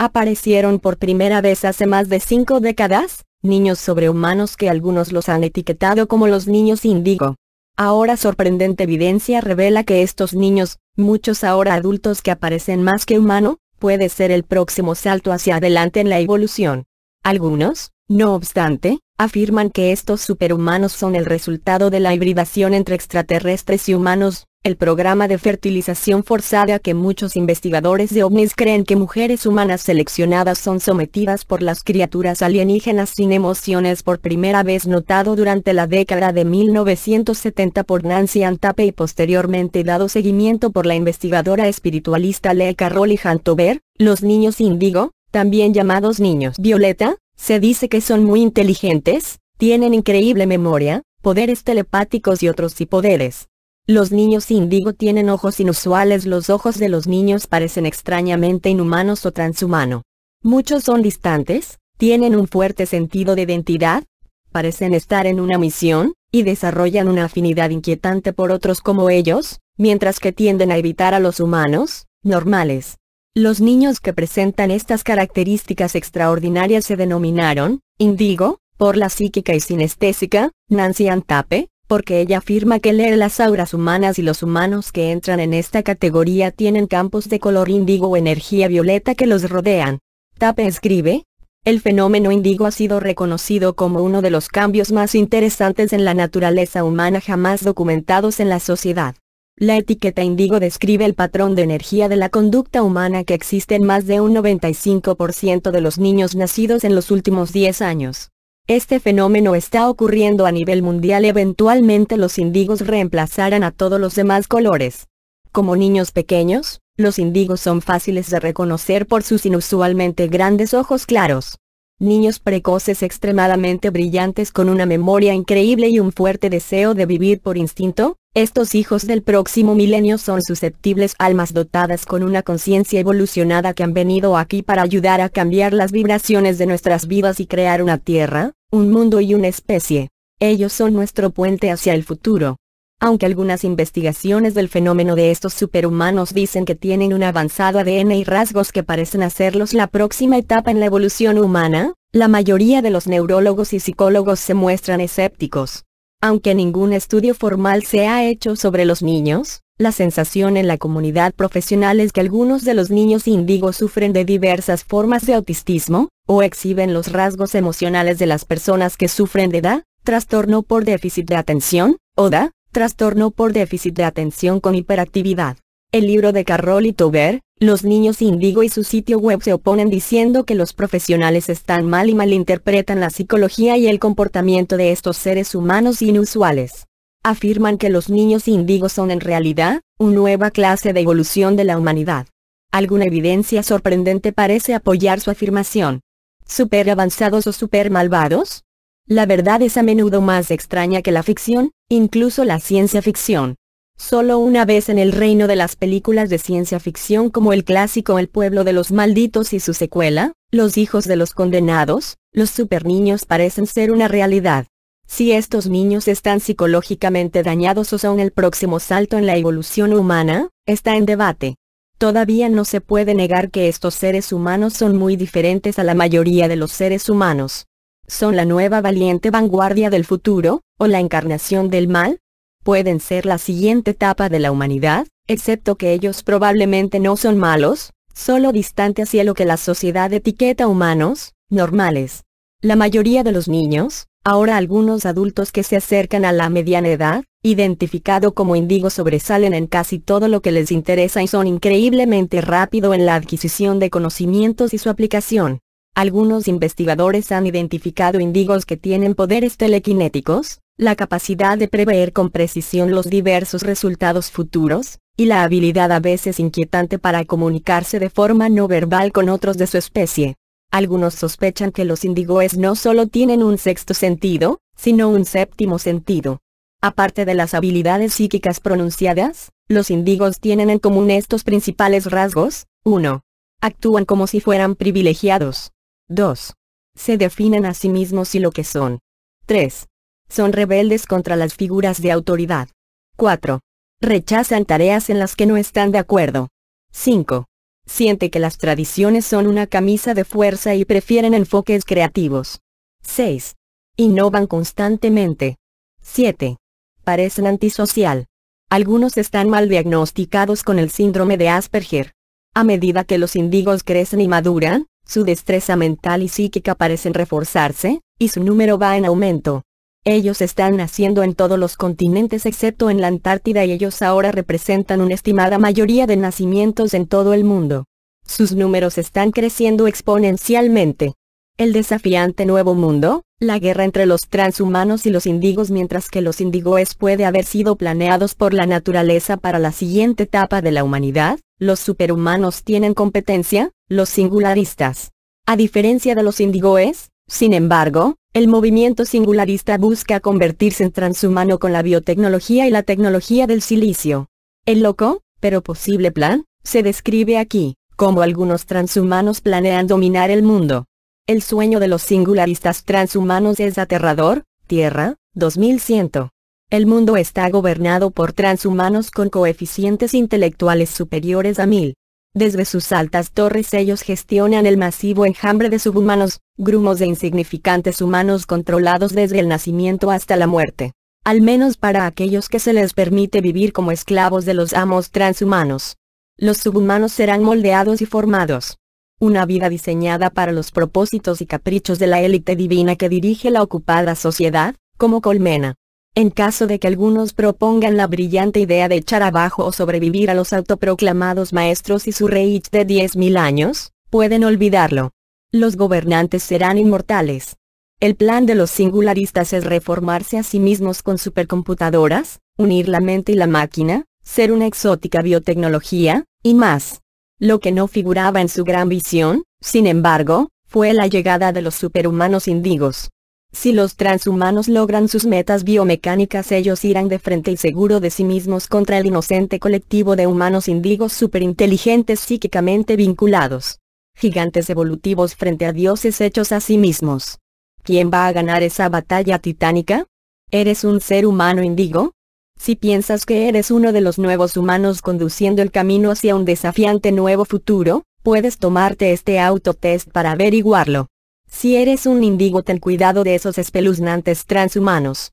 aparecieron por primera vez hace más de cinco décadas, niños sobrehumanos que algunos los han etiquetado como los niños índigo. Ahora sorprendente evidencia revela que estos niños, muchos ahora adultos que aparecen más que humano, puede ser el próximo salto hacia adelante en la evolución. Algunos, no obstante, afirman que estos superhumanos son el resultado de la hibridación entre extraterrestres y humanos, el programa de fertilización forzada que muchos investigadores de ovnis creen que mujeres humanas seleccionadas son sometidas por las criaturas alienígenas sin emociones por primera vez notado durante la década de 1970 por Nancy Antape y posteriormente dado seguimiento por la investigadora espiritualista Lee Carroll y Hantover, los niños índigo, también llamados niños violeta, se dice que son muy inteligentes, tienen increíble memoria, poderes telepáticos y otros y poderes. Los niños índigo tienen ojos inusuales, los ojos de los niños parecen extrañamente inhumanos o transhumano. Muchos son distantes, tienen un fuerte sentido de identidad, parecen estar en una misión, y desarrollan una afinidad inquietante por otros como ellos, mientras que tienden a evitar a los humanos, normales. Los niños que presentan estas características extraordinarias se denominaron, indigo, por la psíquica y sinestésica, Nancy Antape, porque ella afirma que leer las auras humanas y los humanos que entran en esta categoría tienen campos de color índigo o energía violeta que los rodean. Tape escribe, el fenómeno indigo ha sido reconocido como uno de los cambios más interesantes en la naturaleza humana jamás documentados en la sociedad. La etiqueta indigo describe el patrón de energía de la conducta humana que existe en más de un 95% de los niños nacidos en los últimos 10 años. Este fenómeno está ocurriendo a nivel mundial y eventualmente los indigos reemplazarán a todos los demás colores. Como niños pequeños, los indigos son fáciles de reconocer por sus inusualmente grandes ojos claros niños precoces extremadamente brillantes con una memoria increíble y un fuerte deseo de vivir por instinto, estos hijos del próximo milenio son susceptibles almas dotadas con una conciencia evolucionada que han venido aquí para ayudar a cambiar las vibraciones de nuestras vidas y crear una tierra, un mundo y una especie. Ellos son nuestro puente hacia el futuro. Aunque algunas investigaciones del fenómeno de estos superhumanos dicen que tienen un avanzado ADN y rasgos que parecen hacerlos la próxima etapa en la evolución humana, la mayoría de los neurólogos y psicólogos se muestran escépticos. Aunque ningún estudio formal se ha hecho sobre los niños, la sensación en la comunidad profesional es que algunos de los niños índigos sufren de diversas formas de autismo, o exhiben los rasgos emocionales de las personas que sufren de DA, trastorno por déficit de atención, o DA, trastorno por déficit de atención con hiperactividad. El libro de Carroll y Tuber, Los niños indigo y su sitio web se oponen diciendo que los profesionales están mal y malinterpretan la psicología y el comportamiento de estos seres humanos inusuales. Afirman que los niños índigos son en realidad, una nueva clase de evolución de la humanidad. Alguna evidencia sorprendente parece apoyar su afirmación. ¿Super avanzados o super malvados? La verdad es a menudo más extraña que la ficción, incluso la ciencia ficción. Solo una vez en el reino de las películas de ciencia ficción como el clásico El pueblo de los malditos y su secuela, Los hijos de los condenados, los superniños parecen ser una realidad. Si estos niños están psicológicamente dañados o son el próximo salto en la evolución humana, está en debate. Todavía no se puede negar que estos seres humanos son muy diferentes a la mayoría de los seres humanos. Son la nueva valiente vanguardia del futuro, o la encarnación del mal, pueden ser la siguiente etapa de la humanidad, excepto que ellos probablemente no son malos, solo distante hacia lo que la sociedad etiqueta humanos, normales. La mayoría de los niños, ahora algunos adultos que se acercan a la mediana edad, identificado como indigos sobresalen en casi todo lo que les interesa y son increíblemente rápido en la adquisición de conocimientos y su aplicación. Algunos investigadores han identificado indigos que tienen poderes telequinéticos, la capacidad de prever con precisión los diversos resultados futuros, y la habilidad a veces inquietante para comunicarse de forma no verbal con otros de su especie. Algunos sospechan que los indigoes no solo tienen un sexto sentido, sino un séptimo sentido. Aparte de las habilidades psíquicas pronunciadas, los indigos tienen en común estos principales rasgos. 1. Actúan como si fueran privilegiados. 2. Se definen a sí mismos y lo que son. 3 son rebeldes contra las figuras de autoridad. 4. Rechazan tareas en las que no están de acuerdo. 5. Siente que las tradiciones son una camisa de fuerza y prefieren enfoques creativos. 6. Innovan constantemente. 7. Parecen antisocial. Algunos están mal diagnosticados con el síndrome de Asperger. A medida que los indigos crecen y maduran, su destreza mental y psíquica parecen reforzarse, y su número va en aumento. Ellos están naciendo en todos los continentes excepto en la Antártida y ellos ahora representan una estimada mayoría de nacimientos en todo el mundo. Sus números están creciendo exponencialmente. El desafiante nuevo mundo, la guerra entre los transhumanos y los indigos mientras que los indigoes puede haber sido planeados por la naturaleza para la siguiente etapa de la humanidad, los superhumanos tienen competencia, los singularistas. A diferencia de los indigoes, sin embargo, el movimiento singularista busca convertirse en transhumano con la biotecnología y la tecnología del silicio. El loco, pero posible plan, se describe aquí, como algunos transhumanos planean dominar el mundo. El sueño de los singularistas transhumanos es aterrador, Tierra, 2100. El mundo está gobernado por transhumanos con coeficientes intelectuales superiores a 1000. Desde sus altas torres ellos gestionan el masivo enjambre de subhumanos, grumos de insignificantes humanos controlados desde el nacimiento hasta la muerte. Al menos para aquellos que se les permite vivir como esclavos de los amos transhumanos. Los subhumanos serán moldeados y formados. Una vida diseñada para los propósitos y caprichos de la élite divina que dirige la ocupada sociedad, como colmena. En caso de que algunos propongan la brillante idea de echar abajo o sobrevivir a los autoproclamados maestros y su reich de 10.000 años, pueden olvidarlo. Los gobernantes serán inmortales. El plan de los singularistas es reformarse a sí mismos con supercomputadoras, unir la mente y la máquina, ser una exótica biotecnología, y más. Lo que no figuraba en su gran visión, sin embargo, fue la llegada de los superhumanos indigos. Si los transhumanos logran sus metas biomecánicas ellos irán de frente y seguro de sí mismos contra el inocente colectivo de humanos indigos superinteligentes psíquicamente vinculados. Gigantes evolutivos frente a dioses hechos a sí mismos. ¿Quién va a ganar esa batalla titánica? ¿Eres un ser humano indigo? Si piensas que eres uno de los nuevos humanos conduciendo el camino hacia un desafiante nuevo futuro, puedes tomarte este autotest para averiguarlo. Si eres un indigo ten cuidado de esos espeluznantes transhumanos.